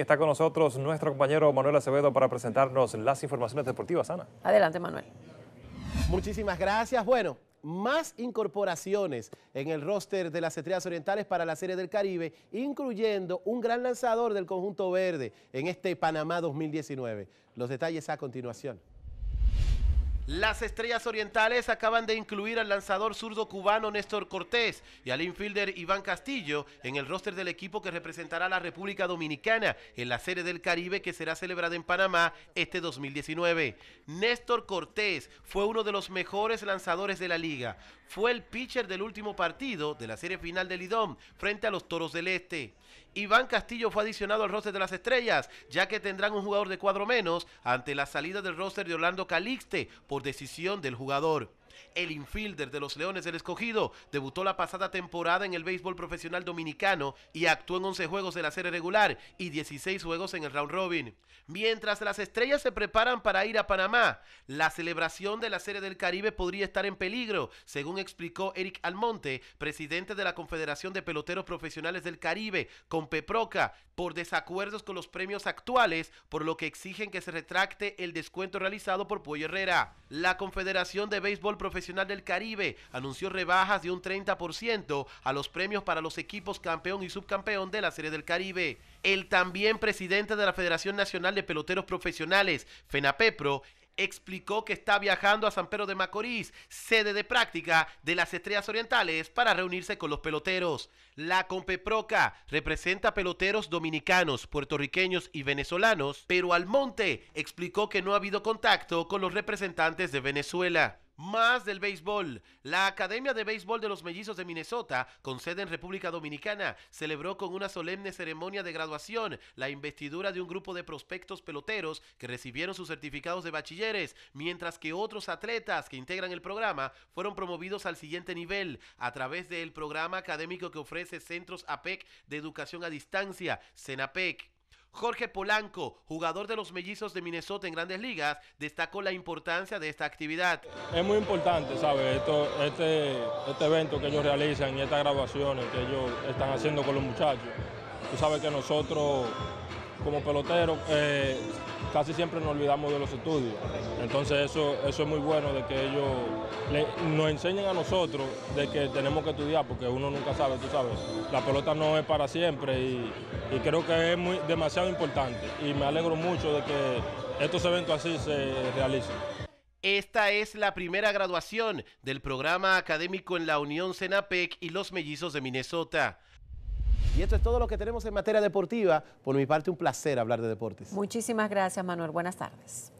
está con nosotros nuestro compañero Manuel Acevedo para presentarnos las informaciones deportivas, Ana. Adelante, Manuel. Muchísimas gracias. Bueno, más incorporaciones en el roster de las Estrellas Orientales para la Serie del Caribe, incluyendo un gran lanzador del conjunto verde en este Panamá 2019. Los detalles a continuación. Las estrellas orientales acaban de incluir al lanzador zurdo cubano Néstor Cortés y al infielder Iván Castillo en el roster del equipo que representará a la República Dominicana en la Serie del Caribe que será celebrada en Panamá este 2019. Néstor Cortés fue uno de los mejores lanzadores de la liga. Fue el pitcher del último partido de la serie final del IDOM frente a los Toros del Este. Iván Castillo fue adicionado al roster de las estrellas, ya que tendrán un jugador de cuadro menos ante la salida del roster de Orlando Calixte por decisión del jugador el infielder de los Leones del Escogido, debutó la pasada temporada en el béisbol profesional dominicano y actuó en 11 juegos de la serie regular y 16 juegos en el round robin. Mientras las estrellas se preparan para ir a Panamá, la celebración de la serie del Caribe podría estar en peligro, según explicó Eric Almonte, presidente de la Confederación de Peloteros Profesionales del Caribe, con Peproca, por desacuerdos con los premios actuales, por lo que exigen que se retracte el descuento realizado por Pollo Herrera. La Confederación de Béisbol Profesional del Caribe anunció rebajas de un 30% a los premios para los equipos campeón y subcampeón de la Serie del Caribe. El también presidente de la Federación Nacional de Peloteros Profesionales, FENAPEPRO, explicó que está viajando a San Pedro de Macorís, sede de práctica de las Estrellas Orientales, para reunirse con los peloteros. La Compeproca representa peloteros dominicanos, puertorriqueños y venezolanos, pero Almonte explicó que no ha habido contacto con los representantes de Venezuela. Más del béisbol. La Academia de Béisbol de los Mellizos de Minnesota, con sede en República Dominicana, celebró con una solemne ceremonia de graduación la investidura de un grupo de prospectos peloteros que recibieron sus certificados de bachilleres, mientras que otros atletas que integran el programa fueron promovidos al siguiente nivel a través del programa académico que ofrece Centros APEC de Educación a Distancia, CENAPEC. Jorge Polanco, jugador de los mellizos de Minnesota en grandes ligas, destacó la importancia de esta actividad. Es muy importante, ¿sabes? este, este evento que ellos realizan y estas grabaciones que ellos están haciendo con los muchachos. Tú sabes que nosotros como pelotero eh, casi siempre nos olvidamos de los estudios. Entonces eso, eso es muy bueno de que ellos nos enseñen a nosotros de que tenemos que estudiar porque uno nunca sabe, tú sabes. La pelota no es para siempre y, creo que es muy, demasiado importante y me alegro mucho de que estos eventos así se realicen. Esta es la primera graduación del programa académico en la Unión CENAPEC y los Mellizos de Minnesota. Y esto es todo lo que tenemos en materia deportiva. Por mi parte, un placer hablar de deportes. Muchísimas gracias, Manuel. Buenas tardes.